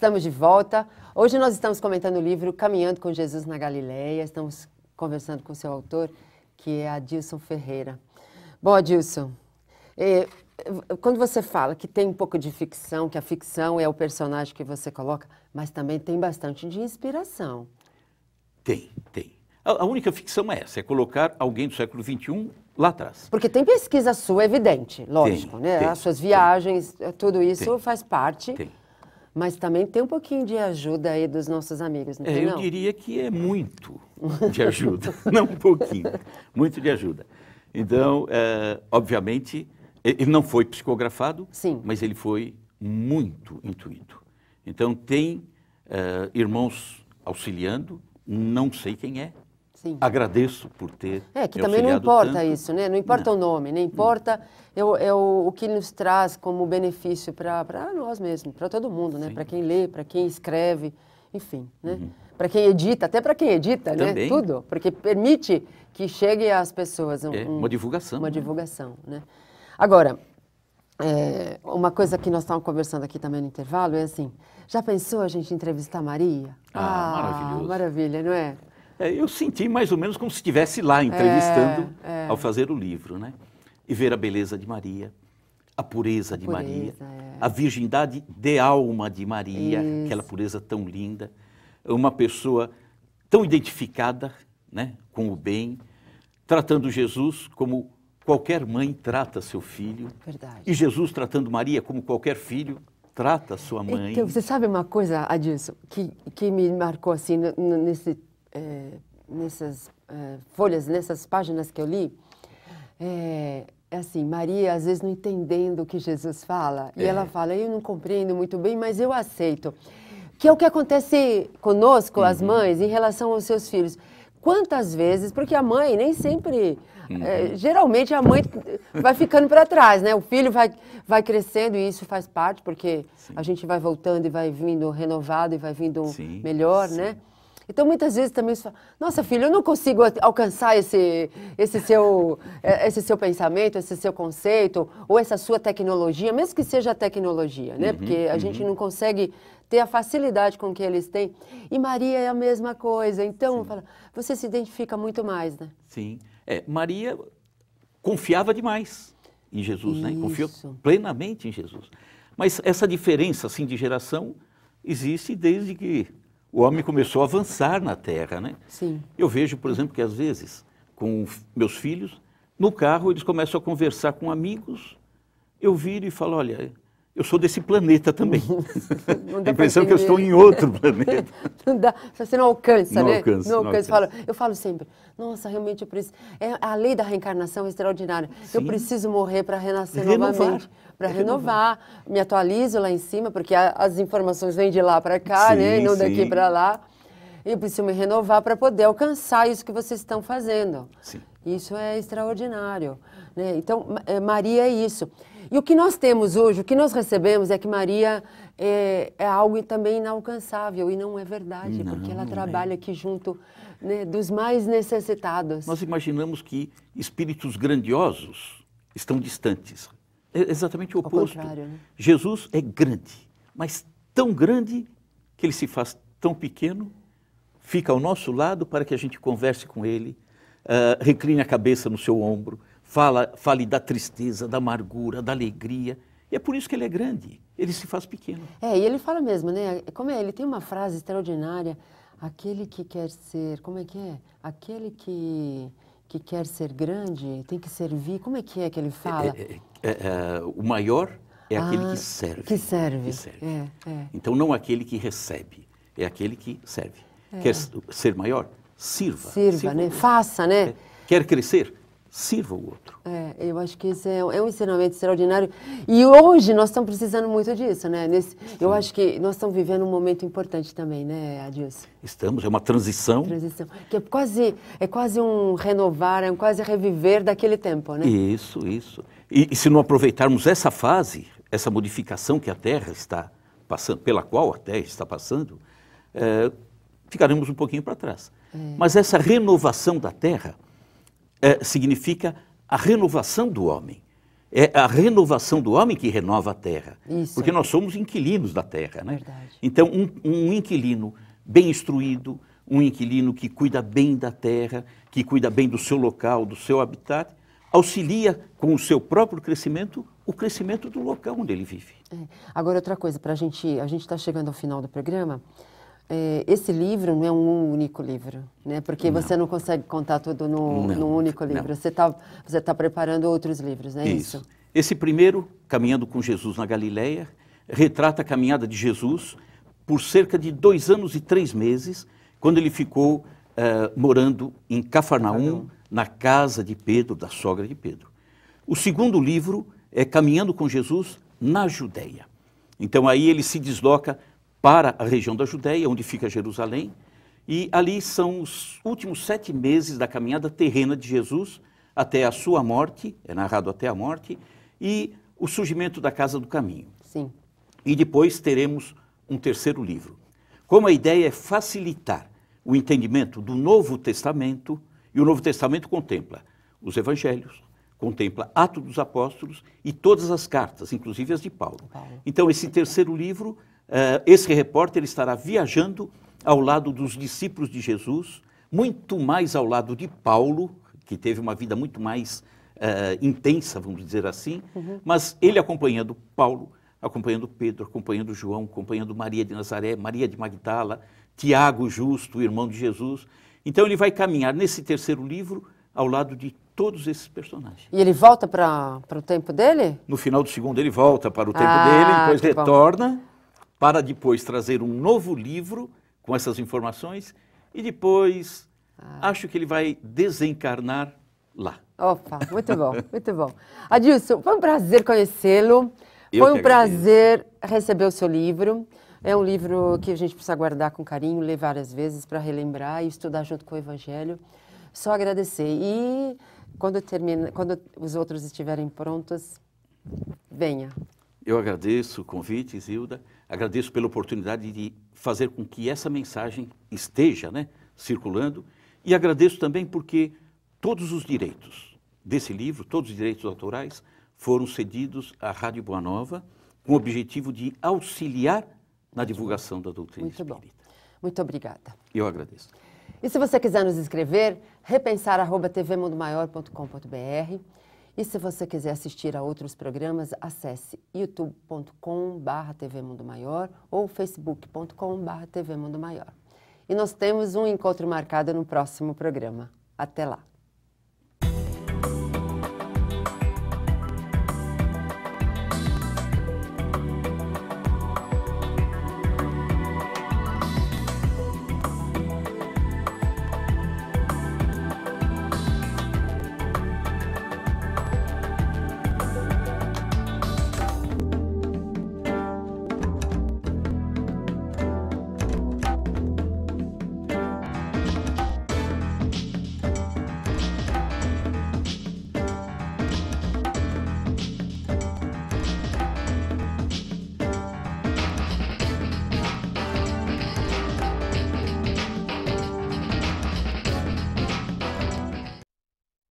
Estamos de volta. Hoje nós estamos comentando o livro Caminhando com Jesus na Galileia. Estamos conversando com o seu autor, que é Adilson Ferreira. Bom, Adilson, é, quando você fala que tem um pouco de ficção, que a ficção é o personagem que você coloca, mas também tem bastante de inspiração. Tem, tem. A, única ficção é essa, é colocar alguém do século XXI lá atrás. Porque tem pesquisa sua, é evidente, lógico, tem, né? Tem, As suas viagens, é, tem, tudo isso faz parte. Tem mas também tem um pouquinho de ajuda aí dos nossos amigos, não é, tem, Eu não? diria que é, é. muito de ajuda, não um pouquinho, muito de ajuda. Então, é, obviamente, ele não foi psicografado, Sim. mas ele foi muito intuído. Então, tem é, irmãos auxiliando, não sei quem é, Sim. Agradeço por ter. É, que também não importa tanto. isso, né? Não importa não. o nome, nem importa é o, o, que nos traz como benefício para nós mesmos, para todo mundo, né? Para quem lê, para quem escreve, enfim, né? Uhum. Para quem edita, até para quem edita, né? também. né? Tudo, porque permite que chegue às pessoas um, é, uma divulgação, uma né? divulgação, né? Agora, é, uma coisa que nós estávamos conversando aqui também no intervalo é assim: já pensou a gente entrevistar a Maria? Ah, ah maravilhoso. Maravilha, não é? É, eu senti mais ou menos como se estivesse lá entrevistando é, é, ao fazer o livro, né? E ver a beleza de Maria, a pureza, a pureza de Maria, é. a virgindade de alma de Maria, Isso. aquela pureza tão linda, uma pessoa tão identificada, né, com o bem, tratando Jesus como qualquer mãe trata seu filho. Verdade. E Jesus tratando Maria como qualquer filho trata sua é mãe. Então, você sabe uma coisa, Adilson, que, que me marcou assim nesse é, nessas é, folhas, nessas páginas que eu li, é, é, assim, Maria às vezes não entendendo o que Jesus fala, e é. ela fala, eu não compreendo muito bem, mas eu aceito. Que é o que acontece conosco, uhum. as mães, em relação aos seus filhos. Quantas vezes, porque a mãe nem sempre, é, uhum. é, geralmente a mãe vai ficando para trás, né? O filho vai, vai crescendo e isso faz parte, porque sim. a gente vai voltando e vai vindo renovado e vai vindo sim, melhor, né? sim. né? Então, muitas vezes também você fala, nossa, filho, eu não consigo alcançar esse, esse, seu, eh, esse seu pensamento, esse seu conceito, ou essa sua tecnologia, mesmo que seja tecnologia, né? Uhum, Porque a uhum. gente não consegue ter a facilidade com que eles têm. E Maria é a mesma coisa. Então, fala, você se identifica muito mais, né? Sim. É, Maria confiava demais em Jesus, Isso. né? Confiou plenamente em Jesus. Mas essa diferença, assim, de geração existe desde que o homem começou a avançar na Terra, né? Sim. Eu vejo, por exemplo, que às vezes, com meus filhos, no carro eles começam a conversar com amigos, eu viro e falo, olha, eu sou desse planeta também. a impressão é que eu estou em outro planeta. não dá, você não alcança, não né? Alcança, não alcança. Não alcança. Eu, falo, eu falo sempre, nossa, realmente eu preciso. É, a lei da reencarnação é extraordinária. Sim. Eu preciso morrer para renascer renovar. novamente. Para é renovar. renovar. Me atualizo lá em cima, porque a, as informações vêm de lá para cá, sim, né? E não daqui para lá. Eu preciso me renovar para poder alcançar isso que vocês estão fazendo. Sim. Isso é extraordinário. Né? Então, eh, Maria é isso. E o que nós temos hoje, o que nós recebemos é que Maria é, é algo também inalcançável, e não é verdade, não, porque ela é. trabalha é. aqui junto né, dos mais necessitados. Nós imaginamos que espíritos grandiosos estão distantes. É exatamente o Ao oposto. Né? Jesus é grande, mas tão grande que ele se faz tão pequeno, fica ao nosso lado para que a gente converse com ele, uh, recline a cabeça no seu ombro, fala, fale da tristeza, da amargura, da alegria. E é por isso que ele é grande, ele se faz pequeno. É, e ele fala mesmo, né? Como é, ele tem uma frase extraordinária, aquele que quer ser, como é que é? Aquele que, que quer ser grande tem que servir, como é que é que ele fala? É, é, é, é o maior é ah, aquele que serve. Que serve. Que serve. É, então não aquele que recebe, é aquele que serve. Quer ser maior? Sirva. Sirva, Sirva né? Faça, né? Quer crescer? sirva o outro. É, eu acho que isso é, é, um ensinamento extraordinário. E hoje nós estamos precisando muito disso, né? Nesse, eu acho que nós estamos vivendo um momento importante também, né, Adilson? Estamos, é uma transição. Transição, que é quase, é quase um renovar, é um quase reviver daquele tempo, né? Isso, isso. E, e se não aproveitarmos essa fase, essa modificação que a Terra está passando, pela qual a Terra está passando, é, ficaremos um pouquinho para trás. É. Mas essa renovação da Terra é, significa a renovação do homem. É a renovação do homem que renova a terra. Isso. Porque nós somos inquilinos da terra, né? Verdade. Então, um, um inquilino bem instruído, um inquilino que cuida bem da terra, que cuida bem do seu local, do seu habitat, auxilia com o seu próprio crescimento o crescimento do local onde ele vive. É. Agora outra coisa para a gente, a gente está chegando ao final do programa. É, esse livro não é um único livro, né? Porque não. você não consegue contar tudo no, não, num único livro. Não. Você está você tá preparando outros livros, não é isso. isso? Esse primeiro, Caminhando com Jesus na Galileia, retrata a caminhada de Jesus por cerca de dois anos e três meses, quando ele ficou uh, morando em Cafarnaum, na casa de Pedro, da sogra de Pedro. O segundo livro é Caminhando com Jesus na Judéia. Então aí ele se desloca para a região da Judéia, onde fica Jerusalém, e ali são os últimos sete meses da caminhada terrena de Jesus até a sua morte, é narrado até a morte, e o surgimento da Casa do Caminho. Sim. E depois teremos um terceiro livro. Como a ideia é facilitar o entendimento do Novo Testamento, e o Novo Testamento contempla os evangelhos, contempla Atos dos Apóstolos e todas as cartas, inclusive as de Paulo. Então, esse terceiro livro, uh, esse repórter estará viajando ao lado dos discípulos de Jesus, muito mais ao lado de Paulo, que teve uma vida muito mais uh, intensa, vamos dizer assim, uhum. mas ele acompanhando Paulo, acompanhando Pedro, acompanhando João, acompanhando Maria de Nazaré, Maria de Magdala, Tiago Justo, irmão de Jesus. Então ele vai caminhar nesse terceiro livro ao lado de todos esses personagens. E ele volta para o tempo dele? No final do segundo, ele volta para o tempo ah, dele, depois retorna bom. para depois trazer um novo livro com essas informações e depois ah. acho que ele vai desencarnar lá. Opa, muito bom, muito bom. Adilson, foi um prazer conhecê-lo. Foi um prazer receber o seu livro. É um livro que a gente precisa guardar com carinho, ler várias vezes para relembrar e estudar junto com o Evangelho só agradecer. E quando termina, quando os outros estiverem prontos, venha. Eu agradeço o convite, Zilda. Agradeço pela oportunidade de fazer com que essa mensagem esteja, né, circulando. E agradeço também porque todos os direitos desse livro, todos os direitos autorais, foram cedidos à Rádio Boa Nova com o objetivo de auxiliar na divulgação da doutrina Muito espírita. Bom. Muito obrigada. Eu agradeço. E se você quiser nos escrever, repensar.tvmundomaior.com.br. E se você quiser assistir a outros programas, acesse youtube.com.br tvmundomaior ou facebook.com.br tvmundomaior. E nós temos um encontro marcado no próximo programa. Até lá!